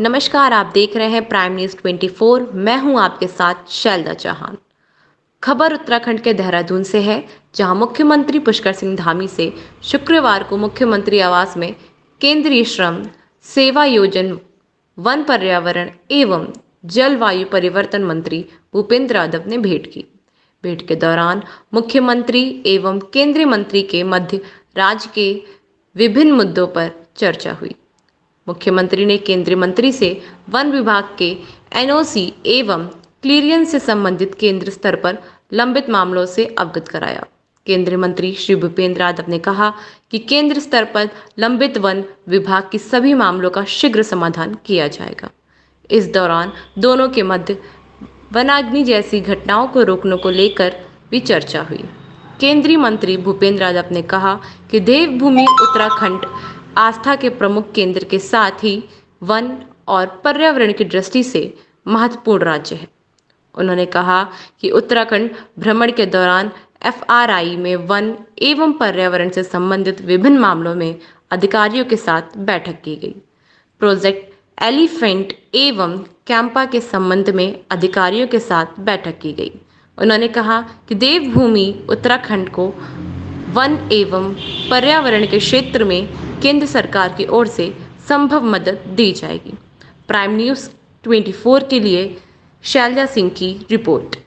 नमस्कार आप देख रहे हैं प्राइम न्यूज 24 मैं हूं आपके साथ शैलदा चौहान खबर उत्तराखंड के देहरादून से है जहां मुख्यमंत्री पुष्कर सिंह धामी से शुक्रवार को मुख्यमंत्री आवास में केंद्रीय श्रम सेवा योजन वन पर्यावरण एवं जलवायु परिवर्तन मंत्री भूपेंद्र यादव ने भेंट की भेंट के दौरान मुख्यमंत्री एवं केंद्रीय मंत्री के मध्य राज्य के विभिन्न मुद्दों पर चर्चा हुई मुख्यमंत्री ने केंद्रीय मंत्री से वन विभाग के एनओसी एवं क्लियरेंस से संबंधित केंद्र स्तर पर लंबित मामलों से अवगत कराया केंद्रीय मंत्री श्री भूपेंद्र यादव ने कहा कि केंद्र स्तर पर लंबित वन विभाग की सभी मामलों का शीघ्र समाधान किया जाएगा इस दौरान दोनों के मध्य वनाग्नि जैसी घटनाओं को रोकने को लेकर भी चर्चा हुई केंद्रीय मंत्री भूपेंद्र यादव ने कहा कि देवभूमि उत्तराखंड आस्था के प्रमुख केंद्र के साथ ही वन और पर्यावरण की दृष्टि से महत्वपूर्ण राज्य है उन्होंने कहा कि उत्तराखंड भ्रमण के दौरान एफ में वन एवं पर्यावरण से संबंधित विभिन्न मामलों में अधिकारियों के साथ बैठक की गई प्रोजेक्ट एलिफेंट एवं कैंपा के संबंध में अधिकारियों के साथ बैठक की गई उन्होंने कहा कि देवभूमि उत्तराखंड को वन एवं पर्यावरण के क्षेत्र में केंद्र सरकार की ओर से संभव मदद दी जाएगी प्राइम न्यूज़ 24 के लिए शैलजा सिंह की रिपोर्ट